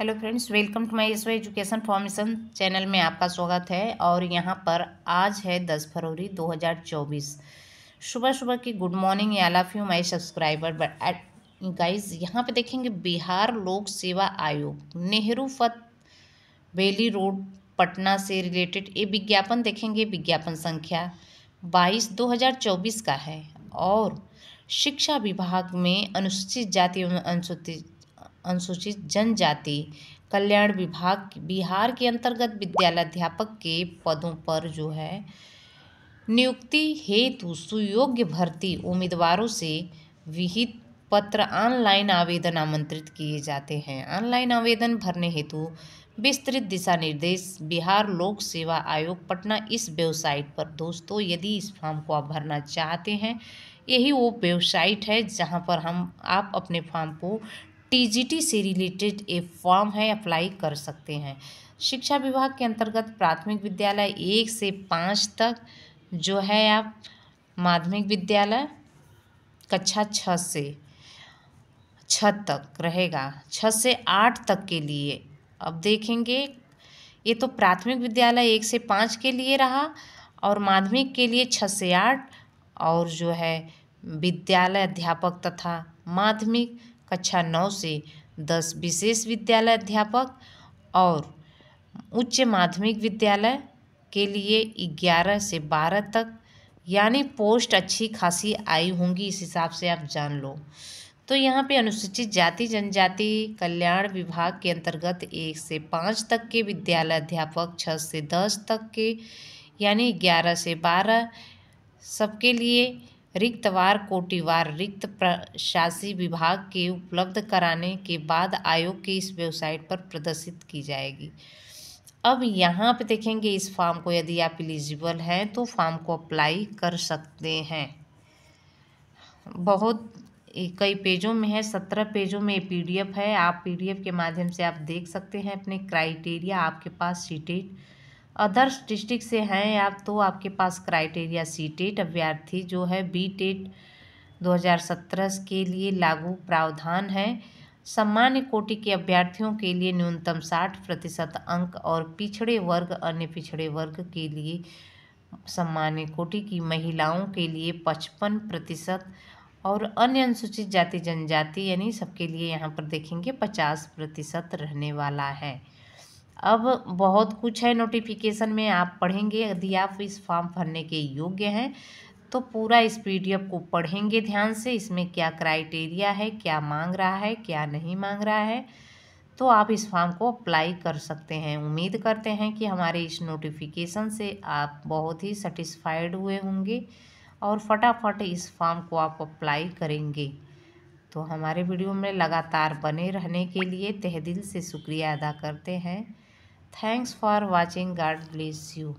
Hello friends welcome to my इसवे education formation channel में आपका स्वागत है और यहाँ पर आज है दस फरवरी 2024 सुबह सुबह की गुड मॉर्निंग या love you my subscriber but at guys यहाँ पे देखेंगे बिहार लोक सेवा आयोग नेहरू फत बेली रोड पटना से रिलेटेड ये विज्ञापन देखेंगे विज्ञापन संख्या बाईस दो का है और शिक्षा विभाग में अनुसूचित जाति एवं अनुसूचित अनुसूचित जनजाति कल्याण विभाग बिहार के अंतर्गत विद्यालय अध्यापक के पदों पर जो है नियुक्ति हेतु सुयोग्य भर्ती उम्मीदवारों से विहित पत्र ऑनलाइन आवेदन आमंत्रित किए जाते हैं ऑनलाइन आवेदन भरने हेतु विस्तृत दिशा निर्देश बिहार लोक सेवा आयोग पटना इस वेबसाइट पर दोस्तों यदि इस फॉर्म को आप भरना चाहते हैं यही वो वेबसाइट है जहां पर हम आप अपने फॉर्म को टीजीटी से रिलेटेड ए फॉर्म है अप्लाई कर सकते हैं शिक्षा विभाग के अंतर्गत प्राथमिक विद्यालय एक से पाँच तक जो है आप माध्यमिक विद्यालय कक्षा छः से छः तक रहेगा छः से आठ तक के लिए अब देखेंगे ये तो प्राथमिक विद्यालय एक से पाँच के लिए रहा और माध्यमिक के लिए छः से आठ और जो है विद्यालय अध्यापक तथा माध्यमिक कक्षा नौ से दस विशेष विद्यालय अध्यापक और उच्च माध्यमिक विद्यालय के लिए ग्यारह से बारह तक यानी पोस्ट अच्छी खासी आई होंगी इस हिसाब से आप जान लो तो यहाँ पे अनुसूचित जाति जनजाति कल्याण विभाग के अंतर्गत एक से पाँच तक के विद्यालय अध्यापक छः से दस तक के यानी ग्यारह से बारह सबके लिए रिक्तवार कोटिवार रिक्त प्रशासी विभाग के उपलब्ध कराने के बाद आयोग की इस वेबसाइट पर प्रदर्शित की जाएगी अब यहाँ पे देखेंगे इस फॉर्म को यदि आप एलिजिबल हैं तो फॉर्म को अप्लाई कर सकते हैं बहुत कई पेजों में है सत्रह पेजों में पीडीएफ है आप पीडीएफ के माध्यम से आप देख सकते हैं अपने क्राइटेरिया आपके पास सीटेट अदर्स डिस्ट्रिक्ट से हैं आप तो आपके पास क्राइटेरिया सी टेट अभ्यर्थी जो है बी टेट दो के लिए लागू प्रावधान है सामान्य कोटि के अभ्यर्थियों के लिए न्यूनतम साठ प्रतिशत अंक और पिछड़े वर्ग अन्य पिछड़े वर्ग के लिए सामान्य कोटि की महिलाओं के लिए पचपन प्रतिशत और अन्य अनुसूचित जाति जनजाति यानी सबके लिए यहाँ पर देखेंगे पचास प्रतिशत रहने वाला है अब बहुत कुछ है नोटिफिकेशन में आप पढ़ेंगे यदि आप इस फॉर्म भरने के योग्य हैं तो पूरा इस पी को पढ़ेंगे ध्यान से इसमें क्या क्राइटेरिया है क्या मांग रहा है क्या नहीं मांग रहा है तो आप इस फॉर्म को अप्लाई कर सकते हैं उम्मीद करते हैं कि हमारे इस नोटिफिकेशन से आप बहुत ही सेटिस्फाइड हुए होंगे और फटाफट इस फॉर्म को आप अप्लाई करेंगे तो हमारे वीडियो में लगातार बने रहने के लिए तह दिल से शुक्रिया अदा करते हैं Thanks for watching. God bless you.